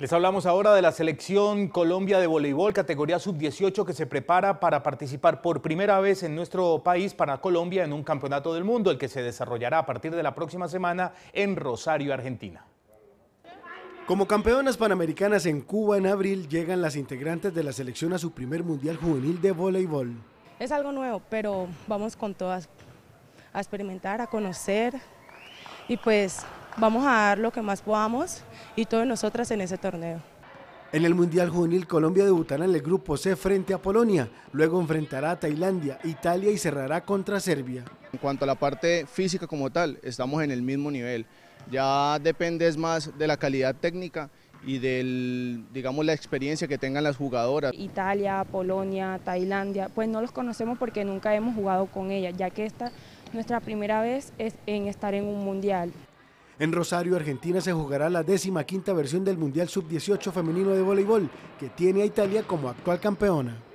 Les hablamos ahora de la selección Colombia de voleibol categoría sub-18 que se prepara para participar por primera vez en nuestro país para Colombia en un campeonato del mundo, el que se desarrollará a partir de la próxima semana en Rosario, Argentina. Como campeonas panamericanas en Cuba en abril llegan las integrantes de la selección a su primer mundial juvenil de voleibol. Es algo nuevo, pero vamos con todas a experimentar, a conocer y pues vamos a dar lo que más podamos y todos nosotras en ese torneo. En el Mundial Juvenil Colombia debutará en el grupo C frente a Polonia, luego enfrentará a Tailandia, Italia y cerrará contra Serbia. En cuanto a la parte física como tal, estamos en el mismo nivel. Ya depende más de la calidad técnica y de digamos, la experiencia que tengan las jugadoras. Italia, Polonia, Tailandia, pues no los conocemos porque nunca hemos jugado con ellas, ya que esta nuestra primera vez es en estar en un mundial. En Rosario, Argentina, se jugará la décima quinta versión del Mundial Sub-18 femenino de voleibol, que tiene a Italia como actual campeona.